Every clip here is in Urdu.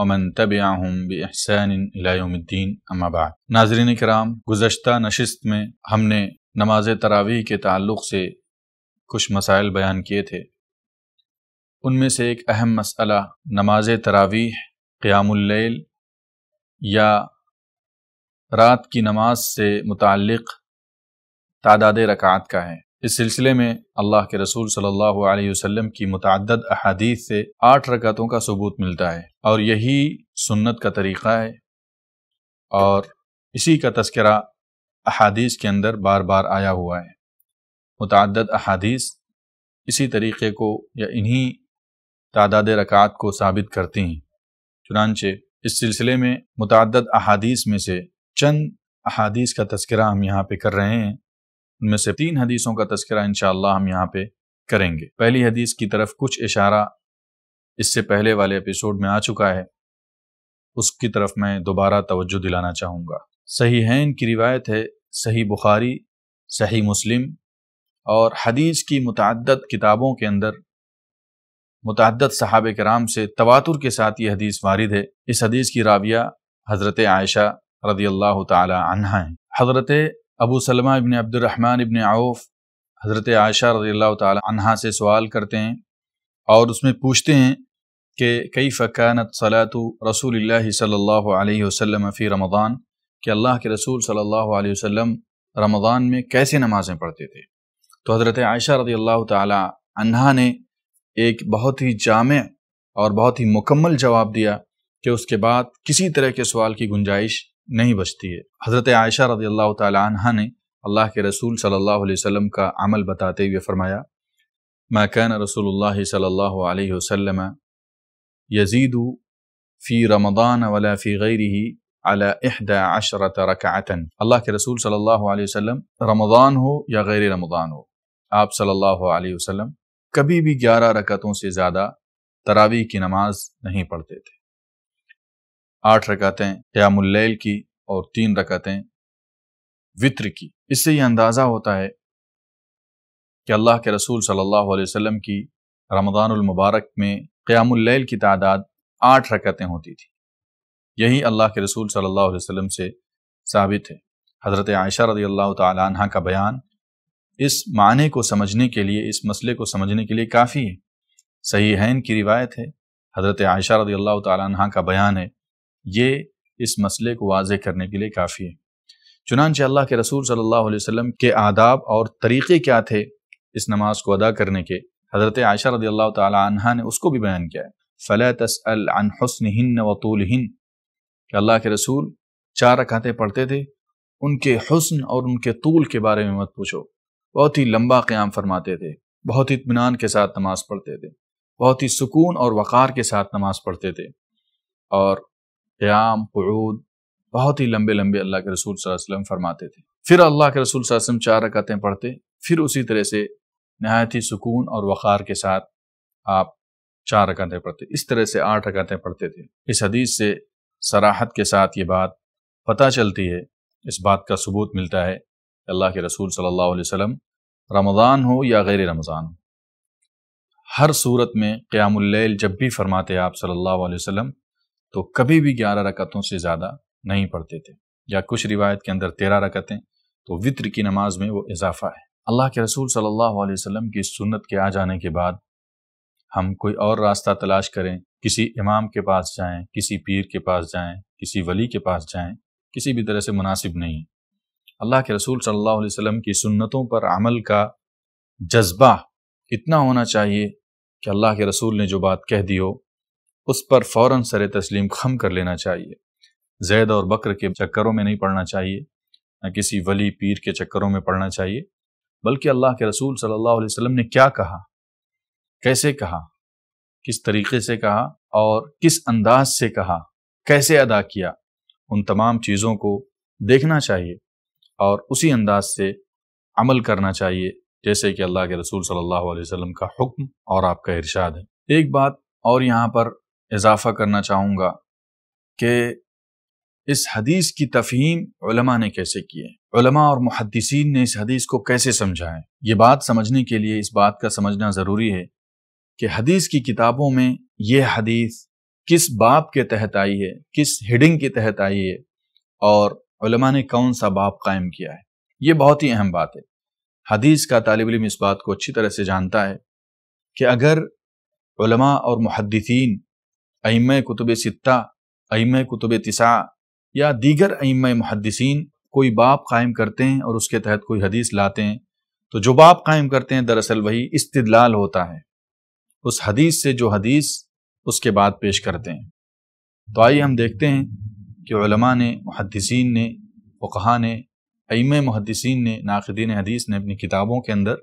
ومن اومن يوم الدین اما بعد ناظرین کرام گزشتہ نشست میں ہم نے نماز تراویح کے تعلق سے کچھ مسائل بیان کیے تھے ان میں سے ایک اہم مسئلہ نماز تراویح قیام اللیل یا رات کی نماز سے متعلق تعداد رکعت کا ہے اس سلسلے میں اللہ کے رسول صلی اللہ علیہ وسلم کی متعدد احادیث سے آٹھ رکعتوں کا ثبوت ملتا ہے اور یہی سنت کا طریقہ ہے اور اسی کا تذکرہ احادیث کے اندر بار بار آیا ہوا ہے متعدد احادیث اسی طریقے کو یا انہی تعداد رکعت کو ثابت کرتی ہیں چنانچہ اس سلسلے میں متعدد احادیث میں سے چند احادیث کا تذکرہ ہم یہاں پہ کر رہے ہیں ان میں سے تین حدیثوں کا تذکرہ انشاءاللہ ہم یہاں پہ کریں گے پہلی حدیث کی طرف کچھ اشارہ اس سے پہلے والے اپیسوڈ میں آ چکا ہے اس کی طرف میں دوبارہ توجہ دلانا چاہوں گا صحیح ہین کی روایت ہے صحیح بخاری صحیح مسلم اور حدیث کی متعدد کتابوں کے اندر متعدد صحابہ کرام سے تواتر کے ساتھ یہ حدیث وارد ہے اس حدیث کی راویہ حضرت عائشہ رضی اللہ تعالی عنہ ہیں حضرت ابو سلمہ ابن عبد الرحمن ابن عوف حضرت عائشہ رضی اللہ تعالی عنہ سے سوال کرتے ہیں اور اس میں پوچھتے ہیں کہ کئی فقانت صلاۃ رسول اللہ صلی اللہ علیہ وسلم فی رمضان کہ اللہ کے رسول صلی اللہ علیہ وسلم رمضان میں کیسے نمازیں پڑھتے تھے تو حضرت عائشہ رضی اللہ تعالی عنہ نے ایک بہت ہی جامع اور بہت ہی مکمل جواب دیا کہ اس کے بعد کسی طرح کے سوال کی گنجائش نہیں بچتی ہے حضرت عائشہ رضی اللہ تعالی عنہ نے اللہ کے رسول صلی اللہ علیہ وسلم کا عمل بتاتے ہوئے فرمایا ما کان رسول اللہ صلی اللہ علیہ وسلم یزید فی فی رمضان ولا غیره على احدى عشرة رکعتا اللہ کے رسول صلی اللہ علیہ وسلم رمضان ہو یا غیر رمضان ہو آپ صلی اللہ علیہ وسلم کبھی بھی گیارہ رکعتوں سے زیادہ تراویح کی نماز نہیں پڑھتے تھے آٹھ رکعتیں قیام اللیل کی اور تین رکعتیں وطر کی اس سے یہ اندازہ ہوتا ہے کہ اللہ کے رسول صلی اللہ علیہ وسلم کی رمضان المبارک میں قیام اللیل کی تعداد آٹھ رکعتیں ہوتی تھی یہی اللہ کے رسول صلی اللہ علیہ وسلم سے ثابت ہے حضرت عائشہ رضی اللہ تعالی عنہ کا بیان اس معنی کو سمجھنے کے لیے اس مسئلے کو سمجھنے کے لیے کافی ہے صحیح کی روایت ہے حضرت عائشہ رضی اللہ تعالی عنہ کا بیان ہے یہ اس مسئلے کو واضح کرنے کے لیے کافی ہے چنانچہ اللہ کے رسول صلی اللہ علیہ وسلم کے آداب اور طریقے کیا تھے اس نماز کو ادا کرنے کے حضرت عائشہ رضی اللہ تعالی عنہ نے اس کو بھی بیان کیا ہے فلیت حسن ہن و طول کہ اللہ کے رسول چار رکھاتے پڑھتے تھے ان کے حسن اور ان کے طول کے بارے میں مت پوچھو بہت ہی لمبا قیام فرماتے تھے بہت ہی اطمینان کے ساتھ نماز پڑھتے تھے بہت ہی سکون اور وقار کے ساتھ نماز پڑھتے تھے اور قیام قعود بہت ہی لمبے لمبے اللہ کے رسول صلی اللہ علیہ وسلم فرماتے تھے پھر اللہ کے رسول صلی اللہ علیہ وسلم چار رکعتیں پڑھتے پھر اسی طرح سے نہایت ہی سکون اور وقار کے ساتھ آپ چار رکعتیں پڑھتے اس طرح سے آٹھ رکعتیں پڑھتے تھے اس حدیث سے سراحت کے ساتھ یہ بات پتہ چلتی ہے اس بات کا ثبوت ملتا ہے کہ اللہ کے رسول صلی اللہ علیہ وسلم رمضان ہو یا غیر رمضان ہو ہر صورت میں قیام اللیل جب بھی فرماتے آپ صلی اللہ علیہ وسلم تو کبھی بھی گیارہ رکعتوں سے زیادہ نہیں پڑھتے تھے یا کچھ روایت کے اندر تیرہ رکعتیں تو وطر کی نماز میں وہ اضافہ ہے اللہ کے رسول صلی اللہ علیہ وسلم کی سنت کے آ جانے کے بعد ہم کوئی اور راستہ تلاش کریں کسی امام کے پاس جائیں کسی پیر کے پاس جائیں کسی ولی کے پاس جائیں کسی بھی طرح سے مناسب نہیں اللہ کے رسول صلی اللہ علیہ وسلم کی سنتوں پر عمل کا جذبہ اتنا ہونا چاہیے کہ اللہ کے رسول نے جو بات کہہ دی ہو اس پر فوراً سر تسلیم خم کر لینا چاہیے زید اور بکر کے چکروں میں نہیں پڑھنا چاہیے نہ کسی ولی پیر کے چکروں میں پڑھنا چاہیے بلکہ اللہ کے رسول صلی اللہ علیہ وسلم نے کیا کہا کیسے کہا کس طریقے سے کہا اور کس انداز سے کہا کیسے ادا کیا ان تمام چیزوں کو دیکھنا چاہیے اور اسی انداز سے عمل کرنا چاہیے جیسے کہ اللہ کے رسول صلی اللہ علیہ وسلم کا حکم اور آپ کا ارشاد ہے ایک بات اور یہاں پر اضافہ کرنا چاہوں گا کہ اس حدیث کی تفہیم علماء نے کیسے کی ہے علماء اور محدثین نے اس حدیث کو کیسے سمجھا ہے یہ بات سمجھنے کے لیے اس بات کا سمجھنا ضروری ہے کہ حدیث کی کتابوں میں یہ حدیث کس باپ کے تحت آئی ہے کس ہیڈنگ کے تحت آئی ہے اور علماء نے کون سا باپ قائم کیا ہے یہ بہت ہی اہم بات ہے حدیث کا طالب علم اس بات کو اچھی طرح سے جانتا ہے کہ اگر علماء اور محدثین ائمہ کتب ستہ ایم کتب تسا یا دیگر ائمہ محدثین کوئی باپ قائم کرتے ہیں اور اس کے تحت کوئی حدیث لاتے ہیں تو جو باپ قائم کرتے ہیں دراصل وہی استدلال ہوتا ہے اس حدیث سے جو حدیث اس کے بعد پیش کرتے ہیں تو آئیے ہم دیکھتے ہیں کہ علماء نے محدثین نے فقحا نے ایم محدثین نے ناقدین حدیث نے اپنی کتابوں کے اندر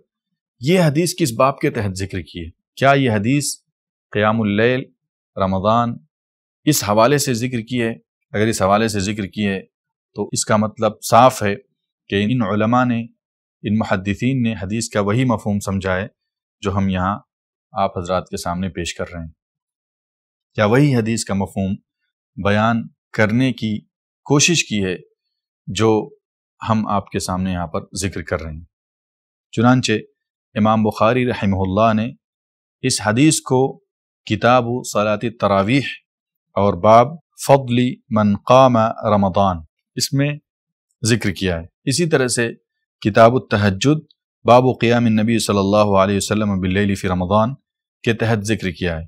یہ حدیث کس باپ کے تحت ذکر کی ہے کیا یہ حدیث قیام اللیل رمضان اس حوالے سے ذکر کیے اگر اس حوالے سے ذکر کیے تو اس کا مطلب صاف ہے کہ ان علماء نے ان محدثین نے حدیث کا وہی مفہوم سمجھا ہے جو ہم یہاں آپ حضرات کے سامنے پیش کر رہے ہیں کیا وہی حدیث کا مفہوم بیان کرنے کی کوشش کی ہے جو ہم آپ کے سامنے یہاں پر ذکر کر رہے ہیں چنانچہ امام بخاری رحمہ اللہ نے اس حدیث کو کتاب و تراویح اور باب من قام رمضان اس میں ذکر کیا ہے اسی طرح سے کتاب التد باب و قیام نبی صلی اللہ علیہ وسلم باللیل فی رمضان کے تحت ذکر کیا ہے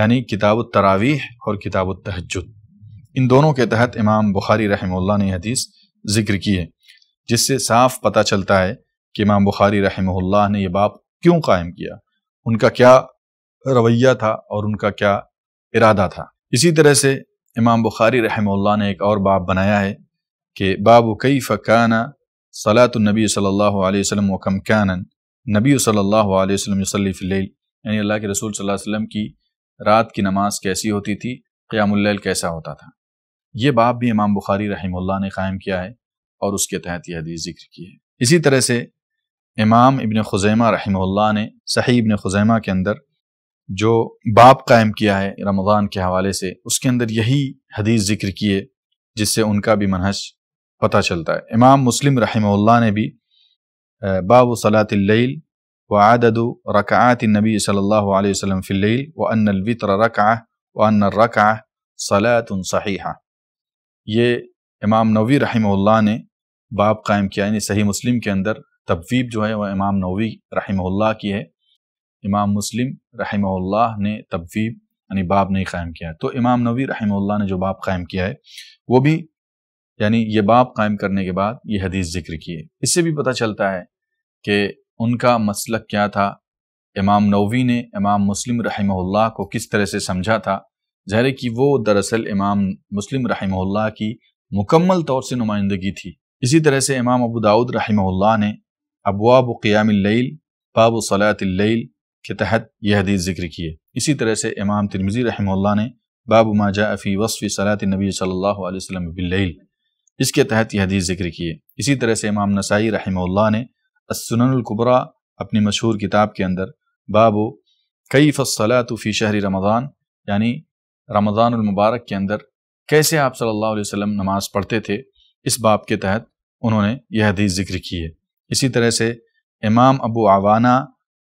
یعنی کتاب و تراویح اور کتاب التہجد ان دونوں کے تحت امام بخاری رحمہ اللہ نے حدیث ذکر کی ہے جس سے صاف پتہ چلتا ہے کہ امام بخاری رحمہ اللہ نے یہ باپ کیوں قائم کیا ان کا کیا رویہ تھا اور ان کا کیا ارادہ تھا اسی طرح سے امام بخاری رحمہ اللہ نے ایک اور باب بنایا ہے کہ باب و کئی فین صلاۃ النبی صلی اللہ علیہ وسلم و کم نبی صلی اللہ علیہ وسلم و اللیل یعنی اللہ کے رسول صلی اللہ علیہ وسلم کی رات کی نماز کیسی ہوتی تھی قیام اللیل کیسا ہوتا تھا یہ باب بھی امام بخاری رحمہ اللہ نے قائم کیا ہے اور اس کے تحت یہ حدیث ذکر کی ہے اسی طرح سے امام ابن خزیمہ رحمہ اللہ نے صحیح ابن خزیمہ کے اندر جو باپ قائم کیا ہے رمضان کے حوالے سے اس کے اندر یہی حدیث ذکر کیے جس سے ان کا بھی منحص پتہ چلتا ہے امام مسلم رحمہ اللہ نے بھی باب و اللیل وعدد و النبی و نبی صلی اللہ علیہ وسلم و الوطر رکعہ وان الرکعہ صلاۃ صحیحہ یہ امام نوی رحمہ اللہ نے باپ قائم کیا یعنی صحیح مسلم کے اندر تبویب جو ہے وہ امام نوی رحمہ اللہ کی ہے امام مسلم رحمہ اللہ نے تبویب یعنی باب نہیں قائم کیا ہے تو امام نوی رحمہ اللہ نے جو باب قائم کیا ہے وہ بھی یعنی یہ باب قائم کرنے کے بعد یہ حدیث ذکر کی ہے اس سے بھی پتہ چلتا ہے کہ ان کا مسلک کیا تھا امام نووی نے امام مسلم رحمہ اللہ کو کس طرح سے سمجھا تھا ظاہر کہ وہ دراصل امام مسلم رحمہ اللہ کی مکمل طور سے نمائندگی تھی اسی طرح سے امام ابو داود رحمہ اللہ نے ابواب قیام اللیل باب صلاة صلاۃ کے تحت یہ حدیث ذکر کی ہے اسی طرح سے امام ترمزی رحمہ اللہ نے باب ما جاء فی وصف صلاحت نبی صلی اللہ علیہ وسلم باللیل اس کے تحت یہ حدیث ذکر کی ہے اسی طرح سے امام نسائی رحمہ اللہ نے السنن القبرا اپنی مشہور کتاب کے اندر باب ویف فی شہری رمضان یعنی رمضان المبارک کے اندر کیسے آپ صلی اللہ علیہ وسلم نماز پڑھتے تھے اس باب کے تحت انہوں نے یہ حدیث ذکر کی ہے اسی طرح سے امام ابو عوانہ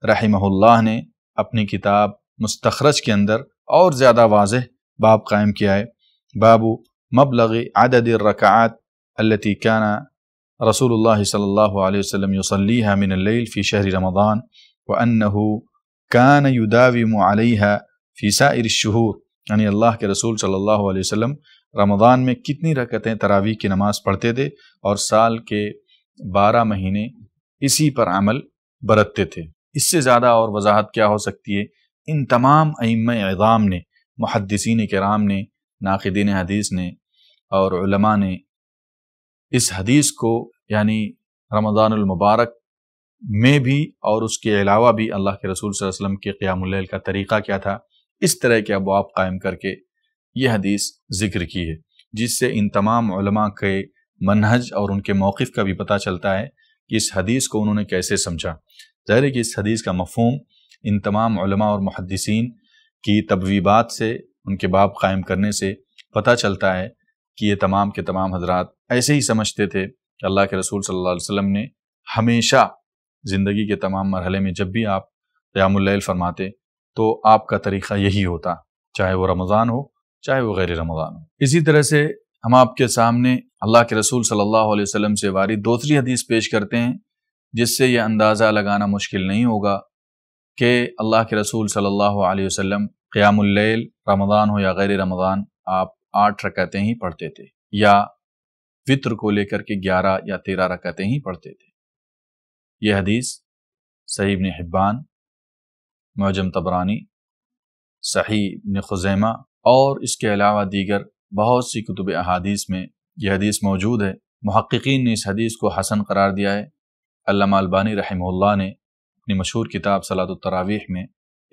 رحمہ اللہ نے اپنی کتاب مستخرج کے اندر اور زیادہ واضح باب قائم کیا ہے باب مبلغ عدد الرکعات التی كان رسول اللہ صلی اللہ علیہ وسلم يصليها من الليل في شهر رمضان وأنه كان يداوم عليها في سائر الشهور یعنی اللہ کے رسول صلی اللہ علیہ وسلم رمضان میں کتنی رکعتیں تراویح کی نماز پڑھتے تھے اور سال کے بارہ مہینے اسی پر عمل برتتے تھے اس سے زیادہ اور وضاحت کیا ہو سکتی ہے ان تمام ایم اعظام نے محدثین کرام نے ناقدین حدیث نے اور علماء نے اس حدیث کو یعنی رمضان المبارک میں بھی اور اس کے علاوہ بھی اللہ کے رسول صلی اللہ علیہ وسلم کے قیام اللیل کا طریقہ کیا تھا اس طرح کے ابواب قائم کر کے یہ حدیث ذکر کی ہے جس سے ان تمام علماء کے منہج اور ان کے موقف کا بھی پتہ چلتا ہے کہ اس حدیث کو انہوں نے کیسے سمجھا ظاہر ہے کہ اس حدیث کا مفہوم ان تمام علماء اور محدثین کی تبویبات سے ان کے باب قائم کرنے سے پتہ چلتا ہے کہ یہ تمام کے تمام حضرات ایسے ہی سمجھتے تھے کہ اللہ کے رسول صلی اللہ علیہ وسلم نے ہمیشہ زندگی کے تمام مرحلے میں جب بھی آپ قیام اللیل فرماتے تو آپ کا طریقہ یہی ہوتا چاہے وہ رمضان ہو چاہے وہ غیر رمضان ہو اسی طرح سے ہم آپ کے سامنے اللہ کے رسول صلی اللہ علیہ وسلم سے واری دوسری حدیث پیش کرتے ہیں جس سے یہ اندازہ لگانا مشکل نہیں ہوگا کہ اللہ کے رسول صلی اللہ علیہ وسلم قیام اللیل رمضان ہو یا غیر رمضان آپ آٹھ رکعتیں ہی پڑھتے تھے یا فطر کو لے کر کے گیارہ یا تیرہ رکعتیں ہی پڑھتے تھے یہ حدیث صحیح حبان معجم تبرانی صحیح ابن خزیمہ اور اس کے علاوہ دیگر بہت سی کتب احادیث میں یہ حدیث موجود ہے محققین نے اس حدیث کو حسن قرار دیا ہے علامہ البانی رحمہ اللہ نے اپنی مشہور کتاب صلاح التراویح میں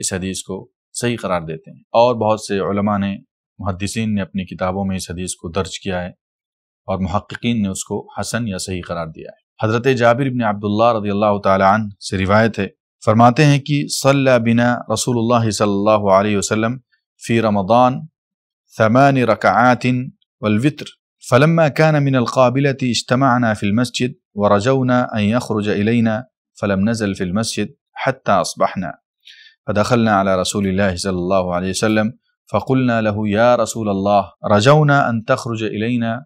اس حدیث کو صحیح قرار دیتے ہیں اور بہت سے علماء نے محدثین نے اپنی کتابوں میں اس حدیث کو درج کیا ہے اور محققین نے اس کو حسن یا صحیح قرار دیا ہے حضرت جابر بن عبداللہ رضی اللہ تعالی عنہ سے روایت ہے فرماتے ہیں کہ صلی بنا رسول اللہ صلی اللہ علیہ وسلم فی رمضان ثمان رکعات والوطر فلما كان من القابلة اجتمعنا في المسجد ورجونا أن يخرج إلينا فلم نزل في المسجد حتى أصبحنا فدخلنا على رسول الله صلى الله عليه وسلم فقلنا له يا رسول الله رجونا أن تخرج إلينا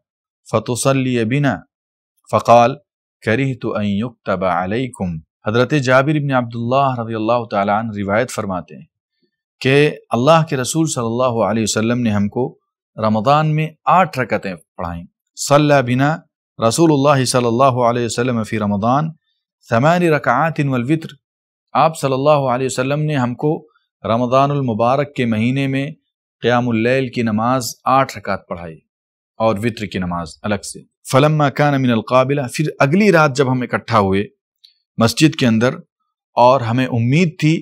فتصلي بنا فقال كرهت ان يكتب عليكم حضرت جابر عبد الله رضی اللہ تعالیٰ عنہ روایت فرماتے ہیں کہ اللہ کے رسول صلی اللہ علیہ وسلم نے ہم کو رمضان میں آٹھ رکعتیں پڑھائیں صلی بنا رسول اللہ صلی اللہ علیہ وسلم فی رمضان ثمان رکعات والوطر آپ صلی اللہ علیہ وسلم نے ہم کو رمضان المبارک کے مہینے میں قیام اللیل کی نماز آٹھ رکعت پڑھائی اور وطر کی نماز الگ سے فلما کان من القابلہ پھر اگلی رات جب ہم اکٹھا ہوئے مسجد کے اندر اور ہمیں امید تھی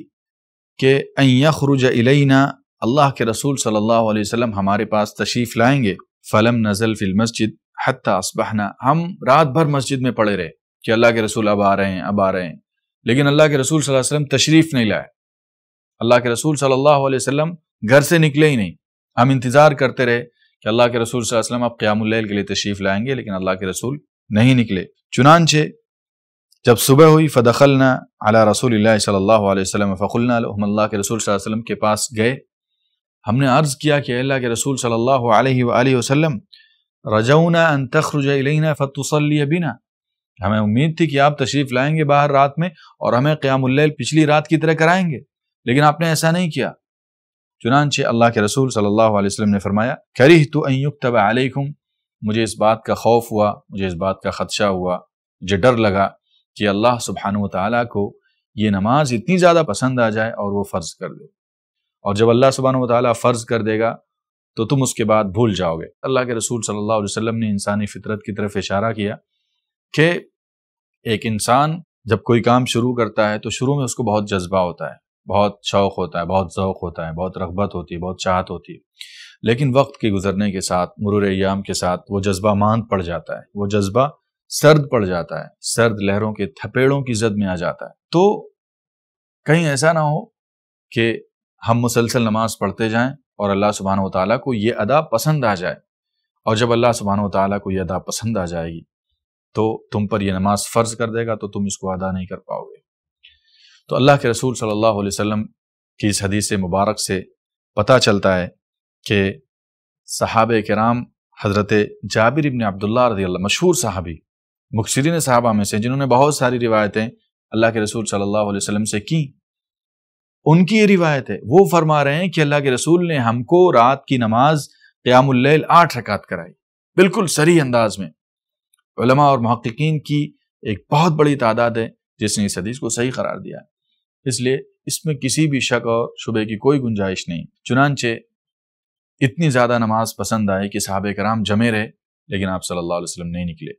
کہ یخرج الینا اللہ کے رسول صلی اللہ علیہ وسلم ہمارے پاس تشریف لائیں گے فلم نزل فی المسجد حتیٰ اصبحنا ہم رات بھر مسجد میں پڑے رہے کہ اللہ کے رسول اب آ رہے ہیں اب آ رہے ہیں لیکن اللہ کے رسول صلی اللہ علیہ وسلم تشریف نہیں لائے اللہ کے رسول صلی اللہ علیہ وسلم گھر سے نکلے ہی نہیں ہم انتظار کرتے رہے کہ اللہ کے رسول صلی اللہ علیہ وسلم اب قیام اللیل کے لئے تشریف لائیں گے لیکن اللہ کے رسول نہیں نکلے چنانچہ جب صبح ہوئی فدخلنا علی رسول اللہ صلی اللہ علیہ وسلم فقلنا لہم اللہ کے رسول صلی اللہ علیہ وسلم کے پاس گئے ہم نے عرض کیا کہ اللہ کے رسول صلی اللہ علیہ وآلہ وسلم رجونا ان تخرج الینا فتصلی بنا ہمیں امید تھی کہ آپ تشریف لائیں گے باہر رات میں اور ہمیں قیام اللیل پچھلی رات کی طرح کرائیں گے لیکن آپ نے ایسا نہیں کیا چنانچہ اللہ کے رسول صلی اللہ علیہ وسلم نے فرمایا کری تو علیکم مجھے اس بات کا خوف ہوا مجھے اس بات کا خدشہ ہوا مجھے ڈر لگا کہ اللہ سبحانہ و کو یہ نماز اتنی زیادہ پسند آ جائے اور وہ فرض کر دے اور جب اللہ سبحانہ و فرض کر دے گا تو تم اس کے بعد بھول جاؤ گے اللہ کے رسول صلی اللہ علیہ وسلم نے انسانی فطرت کی طرف اشارہ کیا کہ ایک انسان جب کوئی کام شروع کرتا ہے تو شروع میں اس کو بہت جذبہ ہوتا ہے بہت شوق ہوتا ہے بہت ذوق ہوتا ہے بہت رغبت ہوتی ہے بہت چاہت ہوتی ہے لیکن وقت کے گزرنے کے ساتھ مرور ایام کے ساتھ وہ جذبہ ماند پڑ جاتا ہے وہ جذبہ سرد پڑ جاتا ہے سرد لہروں کے تھپیڑوں کی زد میں آ جاتا ہے تو کہیں ایسا نہ ہو کہ ہم مسلسل نماز پڑھتے جائیں اور اللہ سبحانہ و تعالیٰ کو یہ ادا پسند آ جائے اور جب اللہ سبحانہ و تعالیٰ کو یہ ادا پسند آ جائے گی تو تم پر یہ نماز فرض کر دے گا تو تم اس کو ادا نہیں کر پاؤ گے تو اللہ کے رسول صلی اللہ علیہ وسلم کی اس حدیث مبارک سے پتہ چلتا ہے کہ صحابہ کرام حضرت جابر ابن عبداللہ رضی اللہ مشہور صحابی مکسرین صحابہ میں سے جنہوں نے بہت ساری روایتیں اللہ کے رسول صلی اللہ علیہ وسلم سے کیں ان کی یہ روایت ہے وہ فرما رہے ہیں کہ اللہ کے رسول نے ہم کو رات کی نماز قیام اللیل آٹھ رکعت کرائی بالکل سری انداز میں علماء اور محققین کی ایک بہت بڑی تعداد ہے جس نے اس حدیث کو صحیح قرار دیا ہے اس لیے اس میں کسی بھی شک اور شبے کی کوئی گنجائش نہیں چنانچہ اتنی زیادہ نماز پسند آئے کہ صحابہ کرام جمے رہے لیکن آپ صلی اللہ علیہ وسلم نہیں نکلے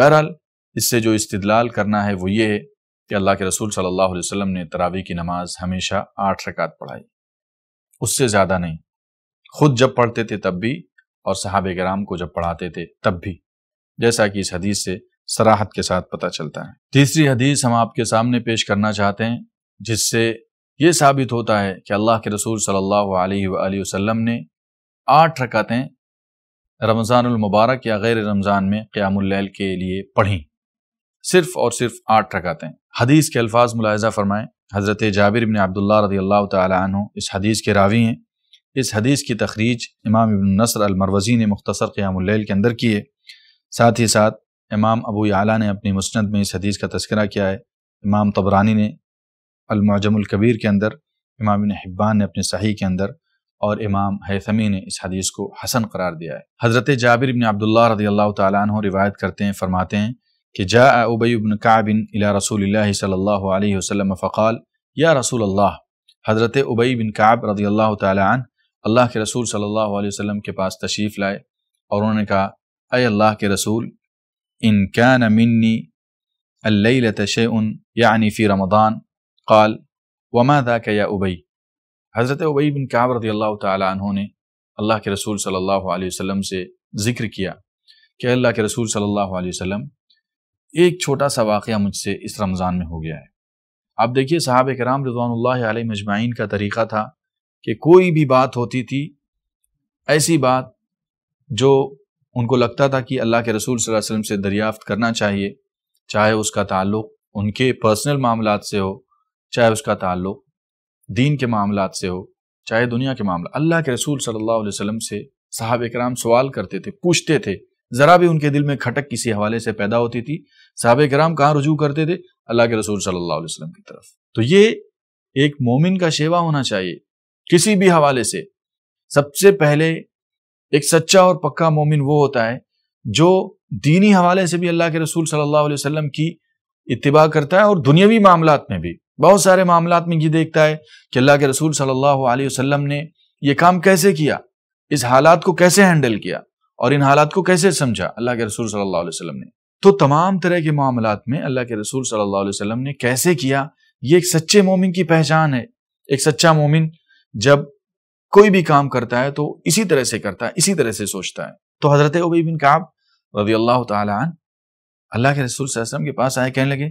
بہرحال اس سے جو استدلال کرنا ہے وہ یہ ہے کہ اللہ کے رسول صلی اللہ علیہ وسلم نے تراوی کی نماز ہمیشہ آٹھ رکعت پڑھائی اس سے زیادہ نہیں خود جب پڑھتے تھے تب بھی اور صحابہ کرام کو جب پڑھاتے تھے تب بھی جیسا کہ اس حدیث سے سراحت کے ساتھ پتہ چلتا ہے تیسری حدیث ہم آپ کے سامنے پیش کرنا چاہتے ہیں جس سے یہ ثابت ہوتا ہے کہ اللہ کے رسول صلی اللہ علیہ وآلہ وسلم نے آٹھ رکعتیں رمضان المبارک یا غیر رمضان میں قیام اللیل کے لیے پڑھیں صرف اور صرف آٹھ رکھاتے ہیں حدیث کے الفاظ ملاحظہ فرمائیں حضرت جابر ابن عبداللہ رضی اللہ تعالیٰ عنہ اس حدیث کے راوی ہیں اس حدیث کی تخریج امام ابن نصر المروزی نے مختصر قیام اللیل کے اندر کی ہے ساتھ ہی ساتھ امام ابو اعلیٰ نے اپنی مسند میں اس حدیث کا تذکرہ کیا ہے امام طبرانی نے المعجم القبیر کے اندر امام ابن حبان نے اپنے صحیح کے اندر اور امام حیثمی نے اس حدیث کو حسن قرار دیا ہے حضرت جابر عبداللہ رضی اللہ تعالیٰ عنہ روایت کرتے ہیں فرماتے ہیں جاء أبي بن كعب إلى رسول الله صلى الله عليه وسلم فقال يا رسول الله حضرت أبي بن كعب رضی اللہ تعالی عنہ اللہ کے رسول صلی اللہ علیہ وسلم کے پاس تشریف لائے اور انہوں نے کہا اے اللہ کے رسول ان كان مني الليلة شيء يعني في رمضان قال وما ذاك يا أبي حضرت ابی بن کعب رضی اللہ تعالی عنہ نے اللہ کے رسول صلی اللہ علیہ وسلم سے ذکر کیا کہ اللہ کے رسول صلی اللہ علیہ وسلم ایک چھوٹا سا واقعہ مجھ سے اس رمضان میں ہو گیا ہے آپ دیکھیے صحابہ کرام رضوان اللہ علیہ مجمعین کا طریقہ تھا کہ کوئی بھی بات ہوتی تھی ایسی بات جو ان کو لگتا تھا کہ اللہ کے رسول صلی اللہ علیہ وسلم سے دریافت کرنا چاہیے چاہے اس کا تعلق ان کے پرسنل معاملات سے ہو چاہے اس کا تعلق دین کے معاملات سے ہو چاہے دنیا کے معاملات اللہ کے رسول صلی اللہ علیہ وسلم سے صحابہ کرام سوال کرتے تھے پوچھتے تھے ذرا بھی ان کے دل میں کھٹک کسی حوالے سے پیدا ہوتی تھی صحابہ کرام کہاں رجوع کرتے تھے اللہ کے رسول صلی اللہ علیہ وسلم کی طرف تو یہ ایک مومن کا شیوا ہونا چاہیے کسی بھی حوالے سے سب سے پہلے ایک سچا اور پکا مومن وہ ہوتا ہے جو دینی حوالے سے بھی اللہ کے رسول صلی اللہ علیہ وسلم کی اتباع کرتا ہے اور دنیاوی معاملات میں بھی بہت سارے معاملات میں یہ دیکھتا ہے کہ اللہ کے رسول صلی اللہ علیہ وسلم نے یہ کام کیسے کیا اس حالات کو کیسے ہینڈل کیا اور ان حالات کو کیسے سمجھا اللہ کے رسول صلی اللہ علیہ وسلم نے تو تمام طرح کے معاملات میں اللہ کے رسول صلی اللہ علیہ وسلم نے کیسے کیا یہ ایک سچے مومن کی پہچان ہے ایک سچا مومن جب کوئی بھی کام کرتا ہے تو اسی طرح سے کرتا ہے اسی طرح سے سوچتا ہے تو حضرت عبی بن رضی اللہ تعالیٰ عن اللہ کے رسول صلی اللہ علیہ وسلم کے پاس آئے کہنے لگے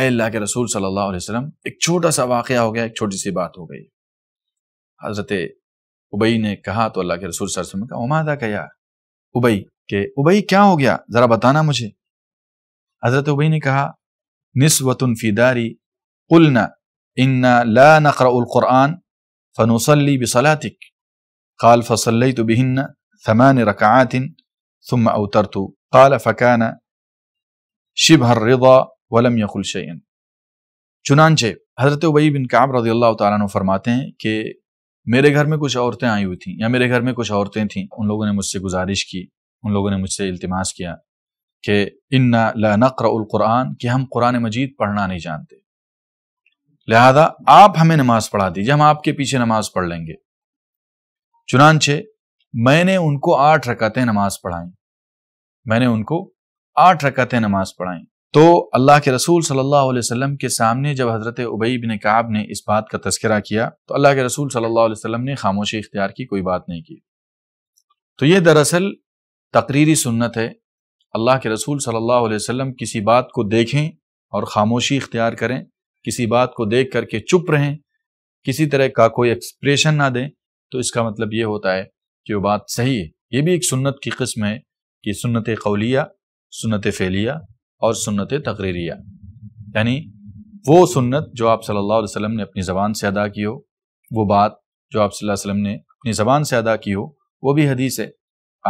اے اللہ کے رسول صلی اللہ علیہ وسلم ایک چھوٹا سا واقعہ ہو گیا ایک چھوٹی سی بات ہو گئی حضرت ابئی نے کہا تو اللہ کے رسول صلی اللہ علیہ نے کہا عمادہ یار ابي کہ ابي کیا ہو گیا ذرا بتانا مجھے حضرت ابئی نے کہا نسوت فی داری قلنا انا لا نقرا القران فنصلي بصلاتك قال فصليت بهن ثمان ركعات ثم اوترت قال فكان شبه الرضا ولم يقل شيئا چنانچہ حضرت عبی بن قعب رضی اللہ تعالیٰ عنہ فرماتے ہیں کہ میرے گھر میں کچھ عورتیں آئی ہوئی تھیں یا میرے گھر میں کچھ عورتیں تھیں ان لوگوں نے مجھ سے گزارش کی ان لوگوں نے مجھ سے التماس کیا کہ ان انقر القرآن کہ ہم قرآن مجید پڑھنا نہیں جانتے لہذا آپ ہمیں نماز پڑھا دیجیے ہم آپ کے پیچھے نماز پڑھ لیں گے چنانچہ میں نے ان کو آٹھ رکعتیں نماز پڑھائیں میں نے ان کو آٹھ رکعتیں نماز پڑھائیں تو اللہ کے رسول صلی اللہ علیہ وسلم کے سامنے جب حضرت ابئی بن کعب نے اس بات کا تذکرہ کیا تو اللہ کے رسول صلی اللہ علیہ وسلم نے خاموشی اختیار کی کوئی بات نہیں کی تو یہ دراصل تقریری سنت ہے اللہ کے رسول صلی اللہ علیہ وسلم کسی بات کو دیکھیں اور خاموشی اختیار کریں کسی بات کو دیکھ کر کے چپ رہیں کسی طرح کا کوئی ایکسپریشن نہ دیں تو اس کا مطلب یہ ہوتا ہے کہ وہ بات صحیح ہے یہ بھی ایک سنت کی قسم ہے کہ سنت قولیہ سنت فعلیہ اور سنت تقریریہ یعنی وہ سنت جو آپ صلی اللہ علیہ وسلم نے اپنی زبان سے ادا کی ہو وہ بات جو آپ صلی اللہ علیہ وسلم نے اپنی زبان سے ادا کی ہو وہ بھی حدیث ہے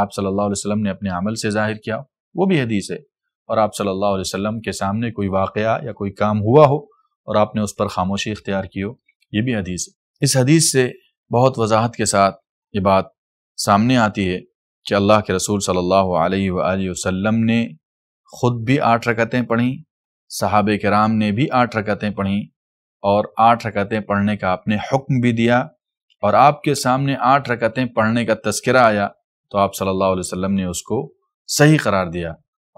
آپ صلی اللہ علیہ وسلم نے اپنے عمل سے ظاہر کیا وہ بھی حدیث ہے اور آپ صلی اللہ علیہ وسلم کے سامنے کوئی واقعہ یا کوئی کام ہوا ہو اور آپ نے اس پر خاموشی اختیار کی ہو یہ بھی حدیث ہے اس حدیث سے بہت وضاحت کے ساتھ یہ بات سامنے آتی ہے کہ اللہ کے رسول صلی اللہ علیہ وآلہ وسلم نے خود بھی آٹھ رکعتیں پڑھیں صحابہ کرام نے بھی آٹھ رکعتیں پڑھیں اور آٹھ رکعتیں پڑھنے کا آپ نے حکم بھی دیا اور آپ کے سامنے آٹھ رکعتیں پڑھنے کا تذکرہ آیا تو آپ صلی اللہ علیہ وسلم نے اس کو صحیح قرار دیا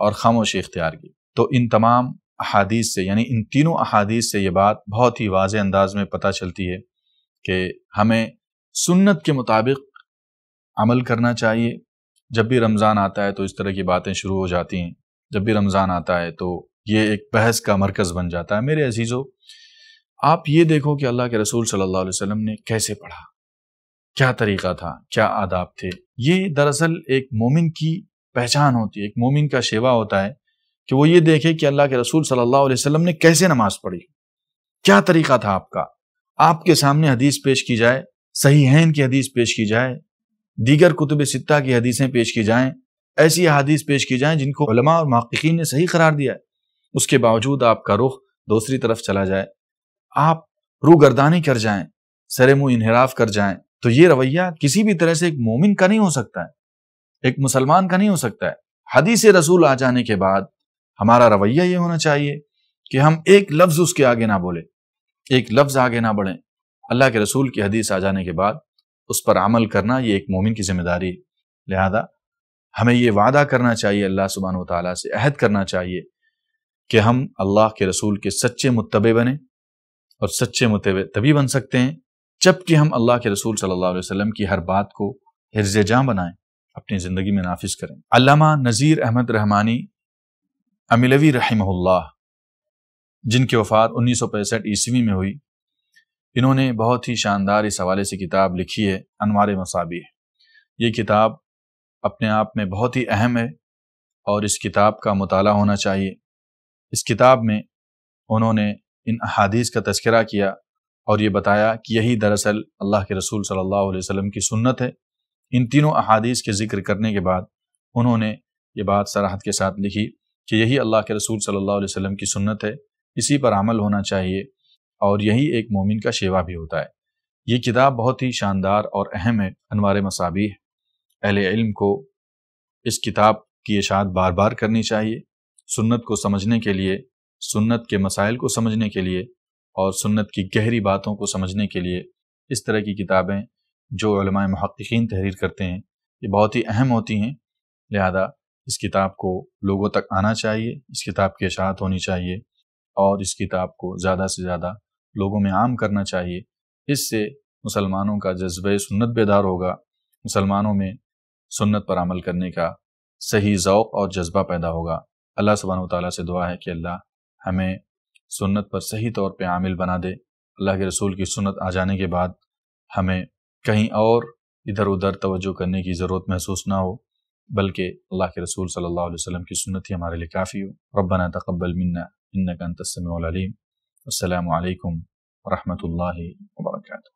اور خاموشی اختیار کی تو ان تمام احادیث سے یعنی ان تینوں احادیث سے یہ بات بہت ہی واضح انداز میں پتہ چلتی ہے کہ ہمیں سنت کے مطابق عمل کرنا چاہیے جب بھی رمضان آتا ہے تو اس طرح کی باتیں شروع ہو جاتی ہیں جب بھی رمضان آتا ہے تو یہ ایک بحث کا مرکز بن جاتا ہے میرے عزیزو آپ یہ دیکھو کہ اللہ کے رسول صلی اللہ علیہ وسلم نے کیسے پڑھا کیا طریقہ تھا کیا آداب تھے یہ دراصل ایک مومن کی پہچان ہوتی ہے ایک مومن کا شیوا ہوتا ہے کہ وہ یہ دیکھے کہ اللہ کے رسول صلی اللہ علیہ وسلم نے کیسے نماز پڑھی کیا طریقہ تھا آپ کا آپ کے سامنے حدیث پیش کی جائے صحیح ہین کی حدیث پیش کی جائے دیگر کتب ستہ کی حدیثیں پیش کی جائیں ایسی احادیث پیش کی جائیں جن کو علماء اور محققین نے صحیح قرار دیا ہے اس کے باوجود آپ کا رخ دوسری طرف چلا جائے آپ رو گردانی کر جائیں منہ انحراف کر جائیں تو یہ رویہ کسی بھی طرح سے ایک مومن کا نہیں ہو سکتا ہے ایک مسلمان کا نہیں ہو سکتا ہے حدیث رسول آ جانے کے بعد ہمارا رویہ یہ ہونا چاہیے کہ ہم ایک لفظ اس کے آگے نہ بولیں ایک لفظ آگے نہ بڑھیں اللہ کے رسول کی حدیث آ جانے کے بعد اس پر عمل کرنا یہ ایک مومن کی ذمہ داری ہے لہذا ہمیں یہ وعدہ کرنا چاہیے اللہ سبحانہ و تعالیٰ سے عہد کرنا چاہیے کہ ہم اللہ کے رسول کے سچے متبع بنیں اور سچے متبع تبھی بن سکتے ہیں جب کہ ہم اللہ کے رسول صلی اللہ علیہ وسلم کی ہر بات کو حرز جاں بنائیں اپنی زندگی میں نافذ کریں علامہ نذیر احمد رحمانی املوی رحمہ اللہ جن کی وفات انیس سو پینسٹھ عیسوی میں ہوئی انہوں نے بہت ہی شاندار اس حوالے سے کتاب لکھی ہے انوار مصابی یہ کتاب اپنے آپ میں بہت ہی اہم ہے اور اس کتاب کا مطالعہ ہونا چاہیے اس کتاب میں انہوں نے ان احادیث کا تذکرہ کیا اور یہ بتایا کہ یہی دراصل اللہ کے رسول صلی اللہ علیہ وسلم کی سنت ہے ان تینوں احادیث کے ذکر کرنے کے بعد انہوں نے یہ بات سراحت کے ساتھ لکھی کہ یہی اللہ کے رسول صلی اللہ علیہ وسلم کی سنت ہے اسی پر عمل ہونا چاہیے اور یہی ایک مومن کا شیوا بھی ہوتا ہے یہ کتاب بہت ہی شاندار اور اہم ہے انوار مصابیح ہے اہل علم کو اس کتاب کی اشاعت بار بار کرنی چاہیے سنت کو سمجھنے کے لیے سنت کے مسائل کو سمجھنے کے لیے اور سنت کی گہری باتوں کو سمجھنے کے لیے اس طرح کی کتابیں جو علماء محققین تحریر کرتے ہیں یہ بہت ہی اہم ہوتی ہیں لہذا اس کتاب کو لوگوں تک آنا چاہیے اس کتاب کی اشاعت ہونی چاہیے اور اس کتاب کو زیادہ سے زیادہ لوگوں میں عام کرنا چاہیے اس سے مسلمانوں کا جذبہ سنت بیدار ہوگا مسلمانوں میں سنت پر عمل کرنے کا صحیح ذوق اور جذبہ پیدا ہوگا اللہ و تعالیٰ سے دعا ہے کہ اللہ ہمیں سنت پر صحیح طور پہ عامل بنا دے اللہ کے رسول کی سنت آ جانے کے بعد ہمیں کہیں اور ادھر ادھر توجہ کرنے کی ضرورت محسوس نہ ہو بلکہ اللہ کے رسول صلی اللہ علیہ وسلم کی سنت ہی ہمارے لیے کافی ہو ربنا تقبل منا انك انت السميع العلیم السلام علیکم و اللہ وبرکاتہ